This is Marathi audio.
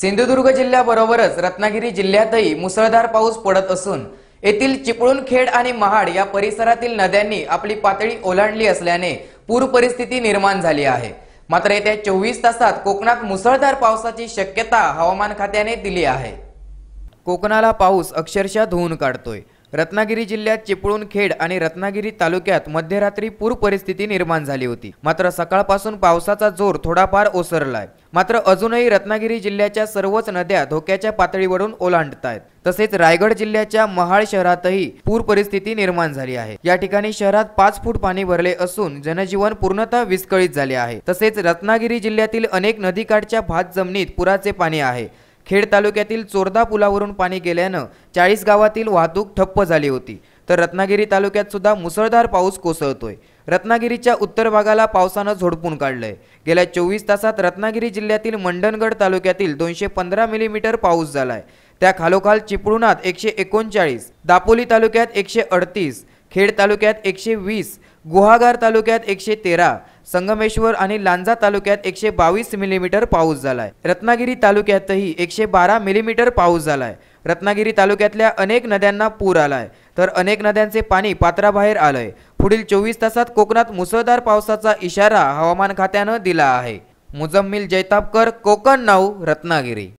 सिंधुदुर्ग जिल्ह्याबरोबरच रत्नागिरी जिल्ह्यातही मुसळधार पाऊस पडत असून येथील चिपळूणखेड आणि महाड या परिसरातील नद्यांनी आपली पातळी ओलांडली असल्याने पूर परिस्थिती निर्माण झाली आहे मात्र येत्या चोवीस तासात कोकणात मुसळधार पावसाची शक्यता हवामान खात्याने दिली आहे कोकणाला पाऊस अक्षरशः धुवून काढतोय रत्नागिरी जिल्ह्यात चिपळूण खेड आणि रत्नागिरी तालुक्यात मध्यरात्री पूर परिस्थिती निर्माण झाली होती मात्र सकाळपासून पावसाचा जोर थोडाफार ओसरलाय मात्र अजूनही रत्नागिरी जिल्ह्याच्या सर्वच नद्या धोक्याच्या पातळीवरून ओलांडत आहेत तसेच रायगड जिल्ह्याच्या महाळ शहरातही पूर परिस्थिती निर्माण झाली आहे या ठिकाणी शहरात पाच फूट पाणी भरले असून जनजीवन पूर्णतः विस्कळीत झाले आहे तसेच रत्नागिरी जिल्ह्यातील अनेक नदीकाठच्या भात जमिनीत पुराचे पाणी आहे खेड तालुक्यातील चोरदा पुलावरून पाणी गेल्यानं चाळीस गावातील वाहतूक ठप्प झाली होती तर रत्नागिरी तालुक्यात सुद्धा मुसळधार पाऊस कोसळतोय रत्नागिरीच्या उत्तर भागाला पावसानं झोडपून काढलंय गेल्या चोवीस तासात रत्नागिरी जिल्ह्यातील मंडणगड तालुक्यातील दोनशे पंधरा मिलीमीटर पाऊस झालाय त्या खालोखाल चिपळुणात एकशे एकोणचाळीस दापोली तालुक्यात एकशे अडतीस खेड तालुक्यात एकशे वीस गुहागार तालुक्यात एकशे तेरा संगमेश्वर आणि लांजा तालुक्यात एकशे बावीस मिलीमीटर पाऊस झालाय रत्नागिरी तालुक्यातही एकशे बारा मिलीमीटर पाऊस झालाय रत्नागिरी तालुक्यातल्या अनेक नद्यांना पूर आलाय तर अनेक नद्यांचे पाणी पात्राबाहेर आलंय पुढील चोवीस तासात कोकणात मुसळधार पावसाचा इशारा हवामान खात्यानं दिला आहे मुजम्मिल जैतापकर कोकण नाऊ रत्नागिरी